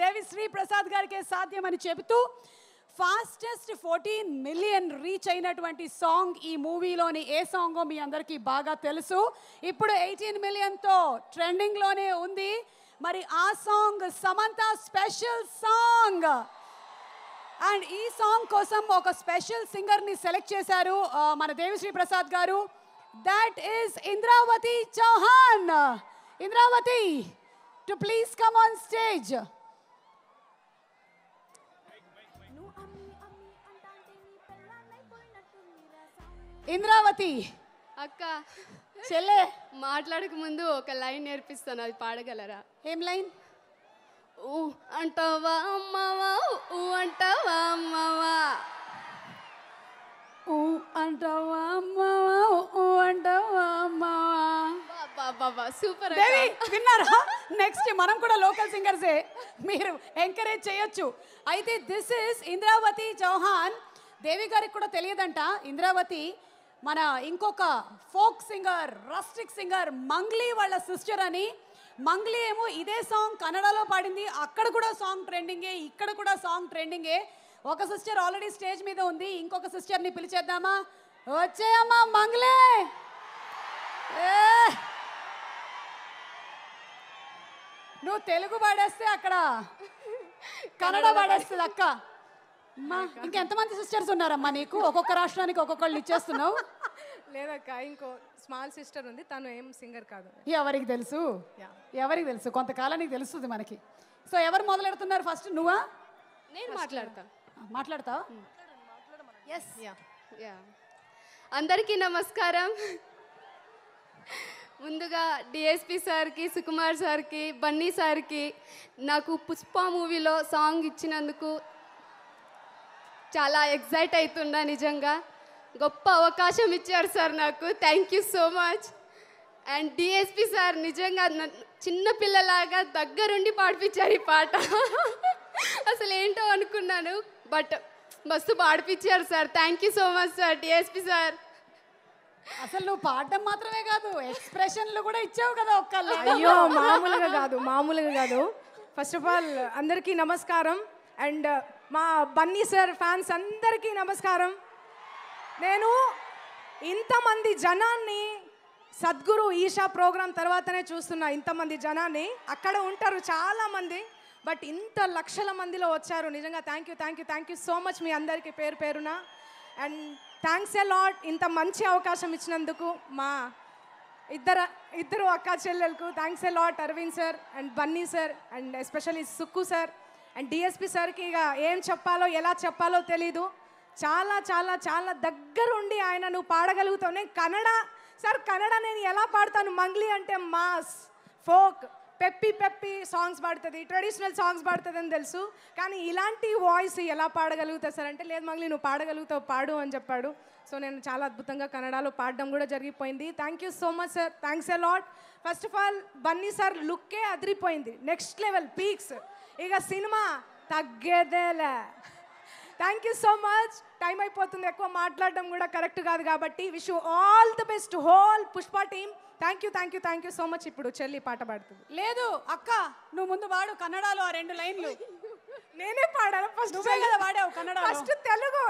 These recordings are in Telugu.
దేవిశ్రీ ప్రసాద్ గారికి సాధ్యమని చెబుతూ ఫాస్టెస్ట్ ఫోర్టీన్ మిలియన్ రీచ్ అయినటువంటి సాంగ్ ఈ మూవీలోని ఏ సాంగో మీ అందరికీ బాగా తెలుసు ఇప్పుడు ఎయిటీన్ మిలియన్తో ట్రెండింగ్లోనే ఉంది మరి ఆ song Samantha special song and ఈ సాంగ్ కోసం ఒక స్పెషల్ సింగర్ని సెలెక్ట్ చేశారు మన దేవిశ్రీ ప్రసాద్ గారు that is Indravathi Chauhan Indravathi too please come on stage Indravathi అక్క చెల్లె మాట్లాడక ముందు ఒక లైన్ నేర్పిస్తాను అది పాడగలరా ఏం లైన్ ఊ అంటావా అమ్మావా ఊ అంటావా అమ్మావా ఊ అంటావా అమ్మావా ఊ అంటావా అమ్మావా బాబా సూపర్ దేవి విన్నారా నెక్స్ట్ మనం కూడా లోకల్ సింగర్సే మీరు ఎంకరేజ్ చేయొచ్చు అయితే దిస్ ఇస్ ఇంద్రావతి చౌహాన్ దేవి గారికి కూడా తెలియదంట ఇంద్రావతి మన ఇంకొక folk singer rustic singer Mangli వాళ్ళ సిస్టర్ అని మంగ్లీ ఏమో ఇదే సాంగ్ కన్నడలో పాడింది అక్కడ కూడా సాంగ్ ట్రెండింగే ఇక్కడ కూడా సాంగ్ ట్రెండింగే ఒక సిస్టర్ ఆల్రెడీ స్టేజ్ మీద ఉంది ఇంకొక సిస్టర్ని పిలిచేద్దామా వచ్చేయమ్మా మంగ్లే నువ్వు తెలుగు పాడేస్తే అక్కడ కన్నడ పాడేస్తుంది అక్క ఇంకెంతమంది సిస్టర్స్ ఉన్నారమ్మా నీకు ఒక్కొక్క రాష్ట్రానికి ఒక్కొక్కళ్ళు ఇచ్చేస్తున్నావు లేదక్క ఇంకో స్మాల్ సిస్టర్ ఉంది తను ఏం సింగర్ కాదు ఎవరికి తెలుసు ఎవరికి తెలుసు కొంతకాలానికి తెలుస్తుంది మనకి సో ఎవరు మొదలెడుతున్నారు ఫస్ట్ నువ్వా నేను మాట్లాడతా మాట్లాడతావా hmm. అందరికీ నమస్కారం ముందుగా డిఎస్పి సార్కి సుకుమార్ సార్కి బన్నీ సార్కి నాకు పుష్ప మూవీలో సాంగ్ ఇచ్చినందుకు చాలా ఎగ్జైట్ అవుతున్నా నిజంగా గొప్ప అవకాశం ఇచ్చారు సార్ నాకు thank you so much and DSP sir నిజంగా చిన్న పిల్లలాగా దగ్గరుండి పాడిపించారు ఈ పాట అసలు ఏంటో అనుకున్నాను బట్ మస్తు పాడిపించారు sir thank you so much sir DSP sir అసలు నువ్వు పాడడం మాత్రమే కాదు ఎక్స్ప్రెషన్లు కూడా ఇచ్చావు కదా ఒక్క అయ్యో మామూలుగా కాదు మామూలుగా కాదు ఫస్ట్ ఆఫ్ ఆల్ అందరికీ నమస్కారం అండ్ మా బన్నీ సార్ ఫ్యాన్స్ అందరికీ నమస్కారం నేను ఇంతమంది జనాన్ని సద్గురు ఈషా ప్రోగ్రాం తర్వాతనే చూస్తున్నా ఇంతమంది జనాన్ని అక్కడ ఉంటారు చాలామంది బట్ ఇంత లక్షల మందిలో వచ్చారు నిజంగా thank you thank you thank you so much మీ అందరికీ పేరు పేరున అండ్ థ్యాంక్స్ ఏ లాట్ ఇంత మంచి అవకాశం ఇచ్చినందుకు మా ఇద్దరు ఇద్దరు అక్క చెల్లెలకు thanks a lot Aravind sir and Bunny sir and especially Sukku sir and DSP సార్కి ఇక ఏం చెప్పాలో ఎలా చెప్పాలో తెలీదు చాలా చాలా చాలా దగ్గరుండి ఆయన నువ్వు పాడగలుగుతావు నేను కన్నడ సార్ కన్నడ నేను ఎలా పాడతాను మంగ్లీ అంటే mass folk peppy peppy songs పాడుతుంది ట్రెడిషనల్ సాంగ్స్ పాడుతుంది అని తెలుసు కానీ ఇలాంటి వాయిస్ ఎలా పాడగలుగుతా సార్ అంటే లేదు మంగ్లీ నువ్వు పాడగలుగుతావు పాడు అని చెప్పాడు సో నేను చాలా అద్భుతంగా కన్నడలో పాడడం కూడా జరిగిపోయింది thank you so much sir thanks a lot first of all Bunny sir లుక్కే అదిరిపోయింది నెక్స్ట్ లెవెల్ పీక్స్ ఇక సినిమా తగ్గేదేలే thank you so much time అయిపోతుంది ఎక్కువ మాట్లాడడం కూడా కరెక్ట్ కాదు కాబట్టి wish all the best whole Pushpa team thank you thank you thank you so much ఇప్పుడు చెల్లి పాట పాడుతుంది లేదు అక్క నువ్వు ముందు వాడు కన్నడలో ఆ రెండు లైన్లు నేనే పాడాను ఫస్ట్ కదా పాడావు కన్నడ ఫస్ట్ తెలుగు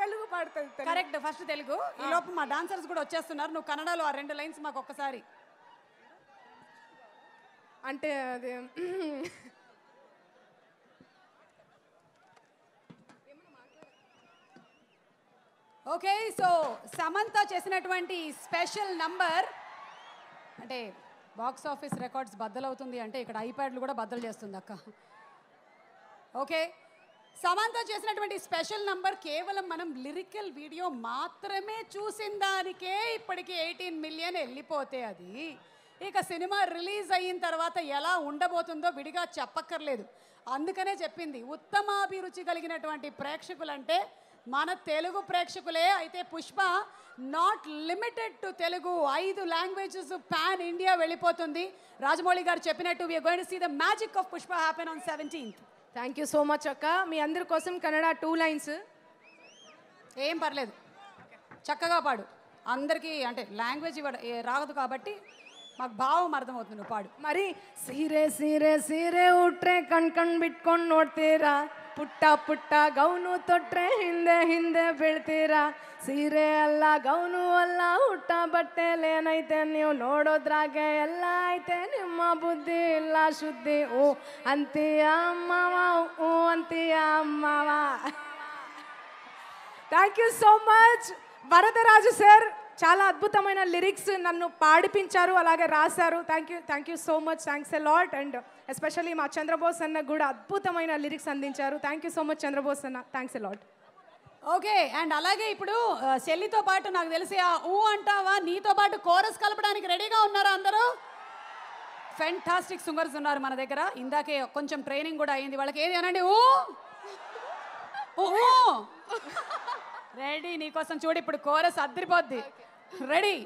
తెలుగు పాడుతుంది కరెక్ట్ ఫస్ట్ తెలుగు ఈ లోపు మా డాన్సర్స్ కూడా వచ్చేస్తున్నారు నువ్వు కన్నడలో ఆ రెండు లైన్స్ మాకు ఒక్కసారి అంటే అది ఓకే సో సమంత చేసినటువంటి స్పెషల్ నంబర్ అంటే బాక్స్ ఆఫీస్ రికార్డ్స్ బద్దలవుతుంది అంటే ఇక్కడ ఐప్యాడ్లు కూడా బద్దలు చేస్తుంది అక్క ఓకే సమంత చేసినటువంటి స్పెషల్ నంబర్ కేవలం మనం లిరికల్ వీడియో మాత్రమే చూసిన దానికే ఇప్పటికీ ఎయిటీన్ మిలియన్ వెళ్ళిపోతే అది ఇక సినిమా రిలీజ్ అయిన తర్వాత ఎలా ఉండబోతుందో విడిగా చెప్పక్కర్లేదు అందుకనే చెప్పింది ఉత్తమాభిరుచి కలిగినటువంటి ప్రేక్షకులంటే మన తెలుగు ప్రేక్షకులే అయితే Pushpa not limited to Telugu ఐదు లాంగ్వేజెస్ ప్యాన్ ఇండియా వెళ్ళిపోతుంది రాజమౌళి గారు చెప్పినట్టు we're going see the magic of Pushpa happen on seventeenth thank you so much అక్క మీ అందరి కోసం కన్నడ టూ లైన్స్ ఏం పర్లేదు చక్కగా పాడు అందరికీ అంటే లాంగ్వేజ్ రాదు కాబట్టి మాకు ಬಾವು ಮರ್ದ నువ్వు ಮರಿ ಮರಿ ಸೀರೆ ಸೀರೆ ಸೀರೆ ಉಟ್ರೆ ಕಣ್ ಕಣ್ ಬಿಟ್ಕೊಂಡ್ ನೋಡ್ತೀರಾ ಪುಟ್ಟ ಪುಟ್ಟ ಗೌನು ತೊಟ್ರೆ ಹಿಂದೆ ಹಿಂದೆ ಬೀಳ್ತೀರಾ ಸೀರೆ ಅಲ್ಲ ಗೌನು ಅಲ್ಲ ಹುಟ್ಟ ಏನೈತೆ ನೀವು ನೋಡೋದ್ರಾಗೆ ಎಲ್ಲ ಐತೆ ನಿಮ್ಮ ಬುದ್ಧಿ ಇಲ್ಲ ಶುದ್ಧಿ ಓ ಅಂತೀಯ ಅಮ್ಮವ ಓ ಅಂತೀಯ ಅಮ್ಮವ thank you so much Varadaraju sir చాలా అద్భుతమైన లిరిక్స్ నన్ను పాడిపించారు అలాగే రాశారు thank you thank you so much thanks a lot and especially మా చంద్రబోస్ అన్న కూడా అద్భుతమైన లిరిక్స్ అందించారు thank you so much Chandrabose అన్న thanks a lot okay and అలాగే ఇప్పుడు చెల్లితో పాటు నాకు తెలిసి ఆ ఊ అంటావా నీతో పాటు కోరస్ కలపడానికి రెడీగా ఉన్నారా అందరూ ఫెంటాస్టిక్ సింగర్స్ ఉన్నారు మన దగ్గర ఇందాకే కొంచెం ట్రైనింగ్ కూడా అయింది వాళ్ళకి ఏది అనండి ఊ ఊ రెడీ నీకోసం చూడు ఇప్పుడు కోరస్ అద్దరిపోద్ది రెడీ